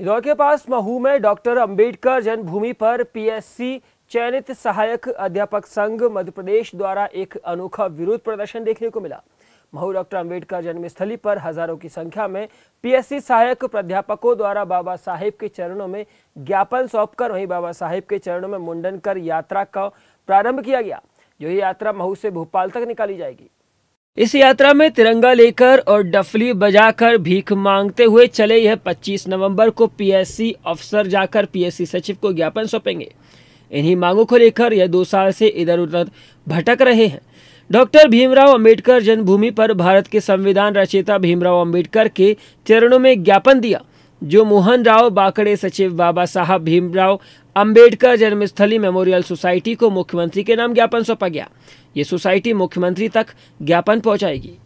इंदौर के पास महू में डॉक्टर अंबेडकर जन्मभूमि पर पीएससी चयनित सहायक अध्यापक संघ मध्य प्रदेश द्वारा एक अनोखा विरोध प्रदर्शन देखने को मिला महू डॉक्टर अंबेडकर जन्मस्थली पर हजारों की संख्या में पीएससी सहायक प्राध्यापकों द्वारा बाबा साहेब के चरणों में ज्ञापन सौंपकर वहीं बाबा साहेब के चरणों में मुंडन कर यात्रा का प्रारंभ किया गया यही यात्रा महू से भोपाल तक निकाली जाएगी इस यात्रा में तिरंगा लेकर और डफली बजाकर भीख मांगते हुए चले यह 25 नवंबर को पीएससी अफसर जाकर पीएससी सचिव को ज्ञापन सौंपेंगे इन्हीं मांगों को लेकर यह दो साल से इधर उधर भटक रहे हैं डॉक्टर भीमराव अंबेडकर जन्मभूमि पर भारत के संविधान रचयिता भीमराव अंबेडकर के चरणों में ज्ञापन दिया जो मोहन राव बाकड़े सचिव बाबा साहब भीमराव अंबेडकर जन्मस्थली मेमोरियल सोसाइटी को मुख्यमंत्री के नाम ज्ञापन सौंपा गया ये सोसाइटी मुख्यमंत्री तक ज्ञापन पहुंचाएगी